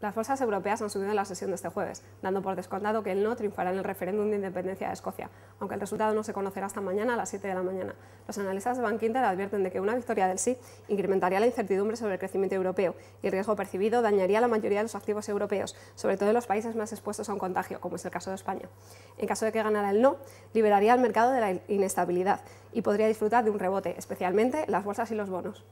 Las fuerzas europeas han subido en la sesión de este jueves, dando por descontado que el no triunfará en el referéndum de independencia de Escocia, aunque el resultado no se conocerá hasta mañana a las 7 de la mañana. Los analistas de Inter advierten de que una victoria del sí incrementaría la incertidumbre sobre el crecimiento europeo y el riesgo percibido dañaría a la mayoría de los activos europeos, sobre todo en los países más expuestos a un contagio, como es el caso de España. En caso de que ganara el no, liberaría al mercado de la inestabilidad y podría disfrutar de un rebote, especialmente las bolsas y los bonos.